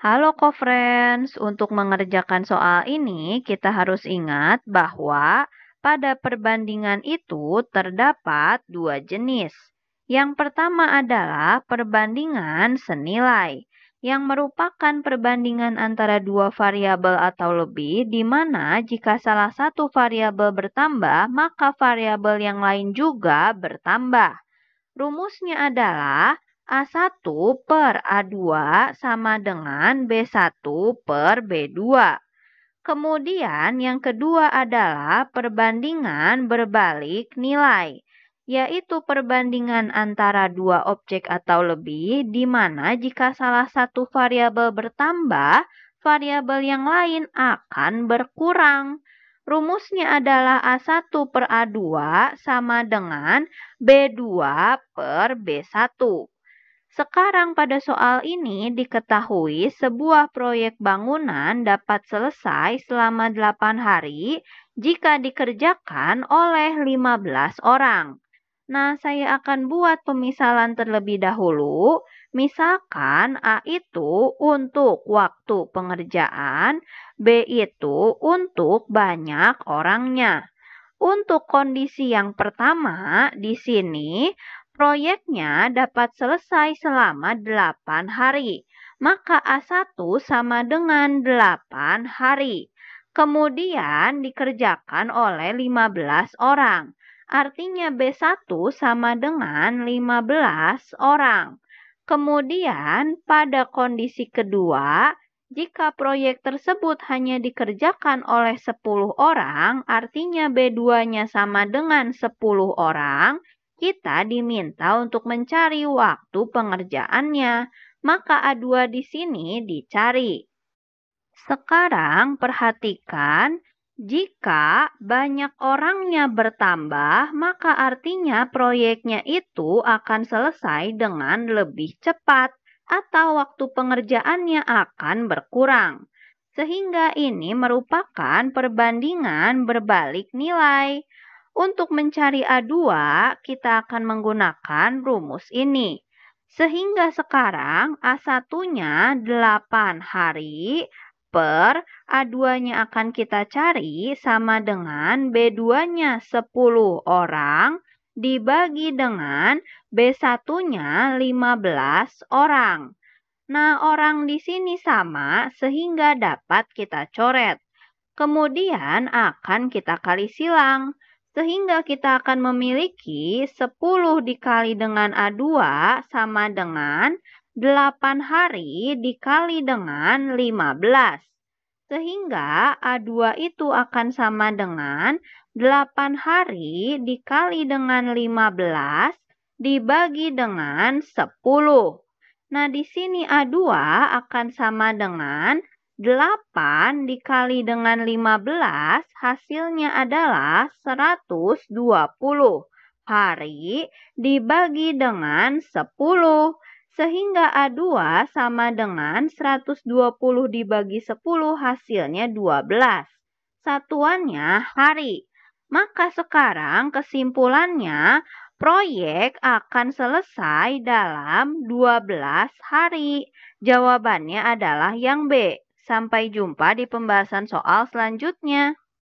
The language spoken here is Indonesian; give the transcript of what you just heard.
Halo co-friends, untuk mengerjakan soal ini kita harus ingat bahwa pada perbandingan itu terdapat dua jenis. Yang pertama adalah perbandingan senilai, yang merupakan perbandingan antara dua variabel atau lebih di mana jika salah satu variabel bertambah, maka variabel yang lain juga bertambah. Rumusnya adalah A1 per A2 sama dengan B1 per B2. Kemudian yang kedua adalah perbandingan berbalik nilai, yaitu perbandingan antara dua objek atau lebih di mana jika salah satu variabel bertambah, variabel yang lain akan berkurang. Rumusnya adalah A1 per A2 sama dengan B2 per B1. Sekarang pada soal ini diketahui sebuah proyek bangunan dapat selesai selama 8 hari jika dikerjakan oleh 15 orang. Nah, saya akan buat pemisalan terlebih dahulu. Misalkan A itu untuk waktu pengerjaan, B itu untuk banyak orangnya. Untuk kondisi yang pertama, di sini Proyeknya dapat selesai selama 8 hari, maka A1 sama dengan 8 hari. Kemudian dikerjakan oleh 15 orang. Artinya B1 sama dengan 15 orang. Kemudian pada kondisi kedua, jika proyek tersebut hanya dikerjakan oleh 10 orang, artinya B2-nya sama dengan 10 orang, kita diminta untuk mencari waktu pengerjaannya, maka A2 di sini dicari. Sekarang perhatikan, jika banyak orangnya bertambah, maka artinya proyeknya itu akan selesai dengan lebih cepat atau waktu pengerjaannya akan berkurang. Sehingga ini merupakan perbandingan berbalik nilai. Untuk mencari A2, kita akan menggunakan rumus ini. Sehingga sekarang A1-nya 8 hari per A2-nya akan kita cari sama dengan B2-nya 10 orang dibagi dengan B1-nya 15 orang. Nah, orang di sini sama sehingga dapat kita coret. Kemudian akan kita kali silang. Sehingga kita akan memiliki 10 dikali dengan A2 sama dengan 8 hari dikali dengan 15. Sehingga A2 itu akan sama dengan 8 hari dikali dengan 15 dibagi dengan 10. Nah, di sini A2 akan sama dengan 8 dikali dengan 15 hasilnya adalah 120. Hari dibagi dengan 10 sehingga A2 sama dengan 120 dibagi 10 hasilnya 12. Satuannya hari. Maka sekarang kesimpulannya proyek akan selesai dalam 12 hari. Jawabannya adalah yang B. Sampai jumpa di pembahasan soal selanjutnya.